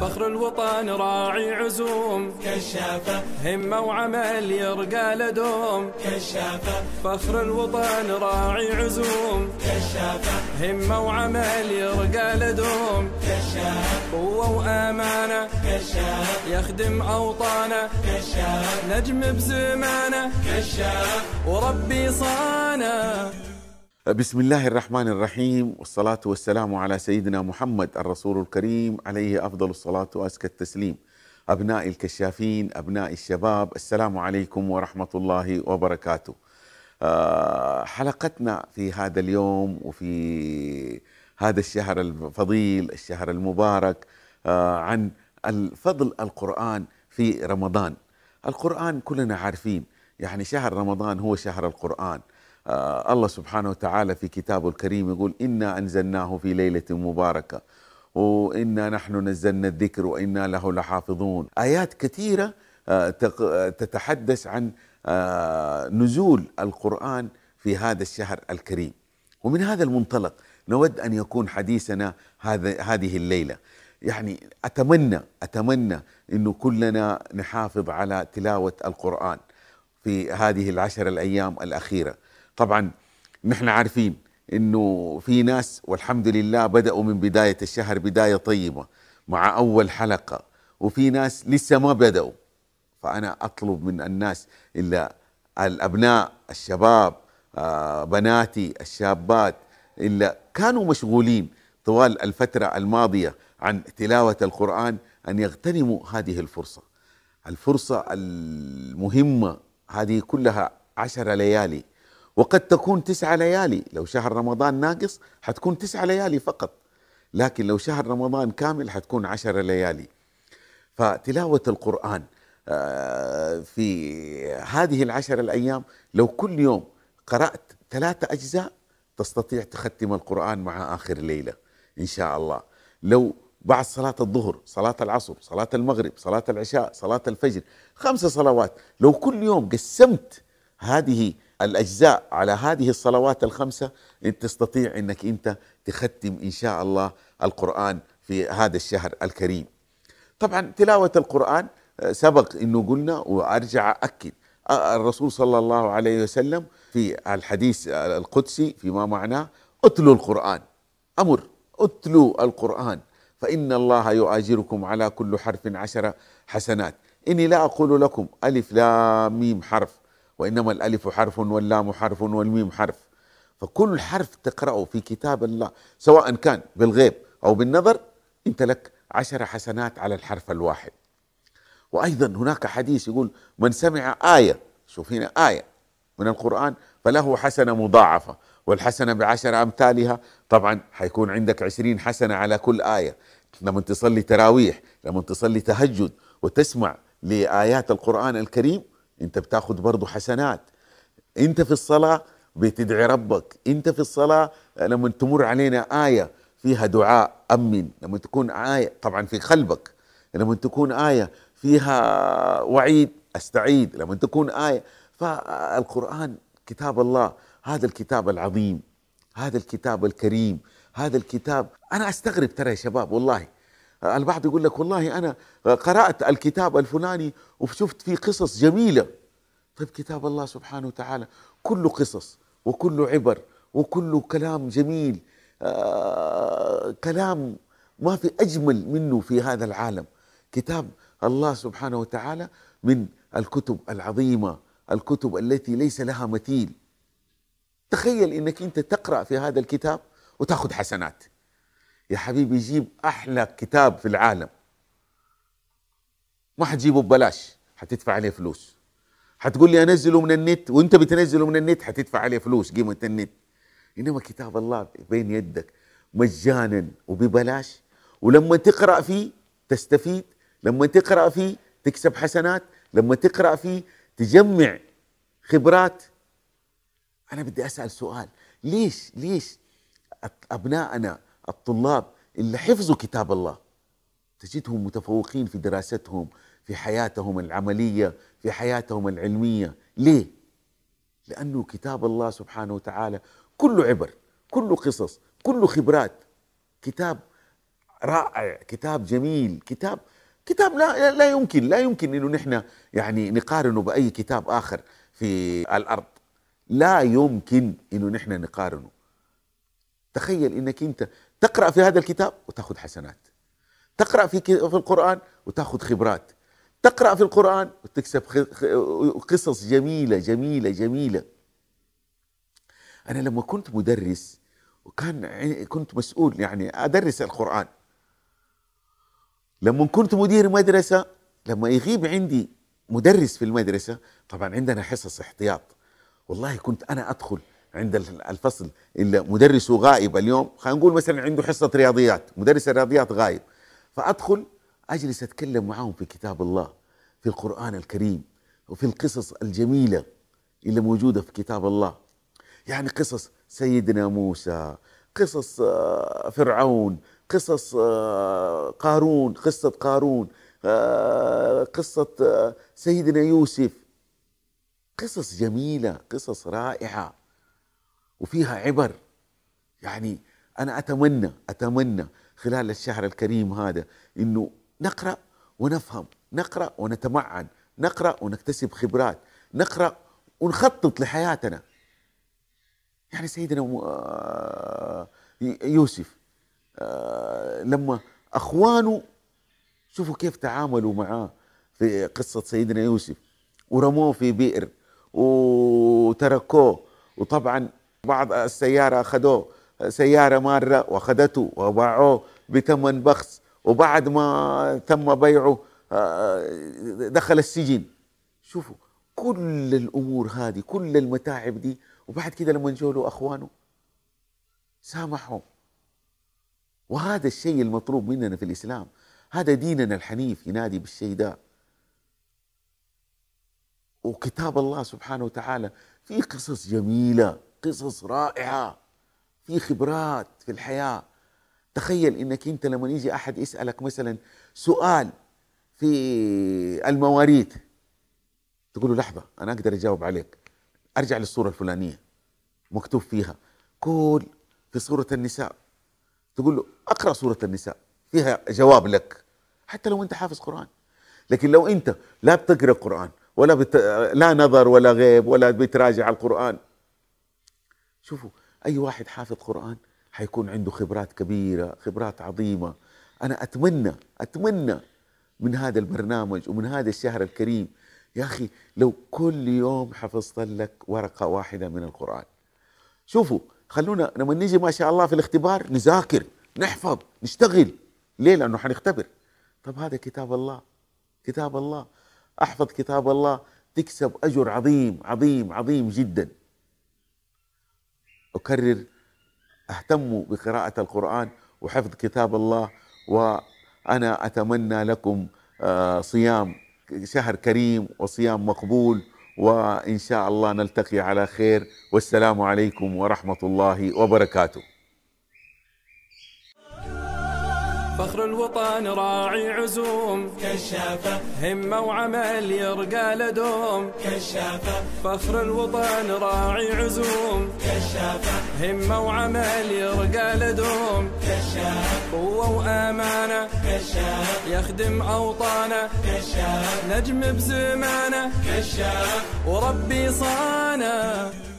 فخر الوطن راعي عزوم كشافة همة وعمل يرقى لدوم كشافة فخر الوطن راعي عزوم كشافة همة وعمل يرقى لدوم كشافة قوة وأمانة كشافة يخدم أوطانه كشافة نجم بزمانه كشافة وربي صانه بسم الله الرحمن الرحيم والصلاة والسلام على سيدنا محمد الرسول الكريم عليه أفضل الصلاة وأزكى التسليم أبناء الكشافين أبناء الشباب السلام عليكم ورحمة الله وبركاته آه، حلقتنا في هذا اليوم وفي هذا الشهر الفضيل الشهر المبارك آه، عن الفضل القرآن في رمضان القرآن كلنا عارفين يعني شهر رمضان هو شهر القرآن آه، الله سبحانه وتعالى في كتابه الكريم يقول إنا أنزلناه في ليلة مباركة وإنا نحن نزلنا الذكر وإنا له لحافظون آيات كثيرة آه، تتحدث عن آه، نزول القرآن في هذا الشهر الكريم ومن هذا المنطلق نود أن يكون حديثنا هذا هذه الليلة يعني أتمنى أتمنى أنه كلنا نحافظ على تلاوة القرآن في هذه العشر الأيام الأخيرة طبعا نحن عارفين انه في ناس والحمد لله بداوا من بدايه الشهر بدايه طيبه مع اول حلقه وفي ناس لسه ما بداوا فانا اطلب من الناس الا الابناء الشباب آه، بناتي الشابات الا كانوا مشغولين طوال الفتره الماضيه عن تلاوه القران ان يغتنموا هذه الفرصه الفرصه المهمه هذه كلها عشر ليالي وقد تكون تسعة ليالي لو شهر رمضان ناقص حتكون تسعة ليالي فقط لكن لو شهر رمضان كامل حتكون عشرة ليالي فتلاوة القرآن آه، في هذه العشر الأيام لو كل يوم قرأت ثلاثة أجزاء تستطيع تختم القرآن مع آخر ليلة إن شاء الله لو بعد صلاة الظهر صلاة العصر صلاة المغرب صلاة العشاء صلاة الفجر خمس صلوات لو كل يوم قسمت هذه الاجزاء على هذه الصلوات الخمسه انت تستطيع انك انت تختم ان شاء الله القران في هذا الشهر الكريم. طبعا تلاوه القران آه، سبق انه قلنا وارجع اكد آه، الرسول صلى الله عليه وسلم في الحديث آه، القدسي فيما معناه اتلوا القرآن أمر اتلوا القرآن فإن الله يؤاجركم على كل حرف عشر حسنات إني لا أقول لكم ألف لام ميم حرف وإنما الألف حرف واللام حرف والميم حرف فكل حرف تقرأه في كتاب الله سواء كان بالغيب أو بالنظر أنت لك عشر حسنات على الحرف الواحد وأيضا هناك حديث يقول من سمع آية شوف هنا آية من القرآن فله حسنة مضاعفة والحسنة بعشر أمثالها طبعا حيكون عندك عشرين حسنة على كل آية لما تصلي تراويح لما تصلي تهجد وتسمع لآيات القرآن الكريم انت بتاخد برضه حسنات انت في الصلاه بتدعي ربك انت في الصلاه لما تمر علينا ايه فيها دعاء امن لما تكون ايه طبعا في قلبك لما تكون ايه فيها وعيد استعيد لما تكون ايه فالقران كتاب الله هذا الكتاب العظيم هذا الكتاب الكريم هذا الكتاب انا استغرب ترى يا شباب والله البعض يقول لك والله أنا قرأت الكتاب الفلاني وشفت فيه قصص جميلة طيب كتاب الله سبحانه وتعالى كله قصص وكله عبر وكله كلام جميل آه، كلام ما في أجمل منه في هذا العالم كتاب الله سبحانه وتعالى من الكتب العظيمة الكتب التي ليس لها مثيل تخيل انك انت تقرا في هذا الكتاب وتاخذ حسنات يا حبيبي جيب احلى كتاب في العالم ما حتجيبه ببلاش حتدفع عليه فلوس حتقول لي انزله من النت وانت بتنزله من النت حتدفع عليه فلوس قيمه النت انما كتاب الله بين يدك مجانا وببلاش ولما تقرا فيه تستفيد لما تقرا فيه تكسب حسنات لما تقرا فيه تجمع خبرات انا بدي اسال سؤال ليش ليش ابنائنا الطلاب اللي حفظوا كتاب الله تجدهم متفوقين في دراستهم في حياتهم العملية في حياتهم العلمية ليه؟ لأنه كتاب الله سبحانه وتعالى كله عبر كله قصص كله خبرات كتاب رائع كتاب جميل كتاب كتاب لا لا يمكن لا يمكن انه نحن يعني نقارنه باي كتاب اخر في الارض لا يمكن انه نحن نقارنه تخيل انك انت تقرأ في هذا الكتاب وتأخذ حسنات تقرأ في, في القرآن وتأخذ خبرات تقرأ في القرآن وتكسب قصص جميلة جميلة جميلة أنا لما كنت مدرس وكان كنت مسؤول يعني أدرس القرآن لما كنت مدير مدرسة لما يغيب عندي مدرس في المدرسة طبعا عندنا حصص احتياط والله كنت أنا أدخل عند الفصل اللي مدرسه غائب اليوم خلينا نقول مثلا عنده حصه رياضيات مدرس الرياضيات غائب فادخل اجلس اتكلم معاهم في كتاب الله في القران الكريم وفي القصص الجميله اللي موجوده في كتاب الله يعني قصص سيدنا موسى قصص آه، فرعون قصص آه، قارون قصه قارون آه، قصه سيدنا يوسف قصص جميله قصص رائعه وفيها عبر يعني انا اتمنى اتمنى خلال الشهر الكريم هذا انه نقرا ونفهم نقرا ونتمعن نقرا ونكتسب خبرات نقرا ونخطط لحياتنا يعني سيدنا آه، يوسف آه، لما اخوانه شوفوا كيف تعاملوا معاه في قصه سيدنا يوسف ورموه في بئر وتركوه وطبعا بعض السيارة أخذوه سيارة مارة وأخذته وباعوه بثمن بخس وبعد ما تم بيعه آه، دخل السجن شوفوا كل الأمور هذه كل المتاعب دي وبعد كده لما جو له أخوانه سامحهم وهذا الشيء المطلوب مننا في الإسلام هذا ديننا الحنيف ينادي بالشيء ده وكتاب الله سبحانه وتعالى في قصص جميله قصص رائعه في خبرات في الحياه تخيل انك انت لما يجي احد يسالك مثلا سؤال في المواريث تقول له لحظه انا اقدر اجاوب عليك ارجع للصوره الفلانيه مكتوب فيها كل في سوره النساء تقول له اقرا سوره النساء فيها جواب لك حتى لو انت حافظ قران لكن لو انت لا بتقرا قران ولا بت... لا نظر ولا غيب ولا بتراجع القران شوفوا أي واحد حافظ قرآن حيكون عنده خبرات كبيرة خبرات عظيمة أنا أتمنى أتمنى من هذا البرنامج ومن هذا الشهر الكريم يا أخي لو كل يوم حفظت لك ورقة واحدة من القرآن شوفوا خلونا لما نيجي ما شاء الله في الاختبار نذاكر نحفظ نشتغل ليه لأنه حنختبر طب هذا كتاب الله كتاب الله أحفظ كتاب الله تكسب أجر عظيم عظيم عظيم جداً أكرر اهتموا بقراءة القرآن وحفظ كتاب الله وأنا أتمنى لكم آه، صيام شهر كريم وصيام مقبول وإن شاء الله نلتقي على خير والسلام عليكم ورحمة الله وبركاته فخر الوطن راعي عزوم كشافة همة وعمل يرقى لدوم كشافة فخر الوطن راعي عزوم كشافة همة وعمل يرقى لدوم كشافة قوة وأمانة كشافة يخدم أوطانه كشافة نجم بزمانه كشافة وربي صانه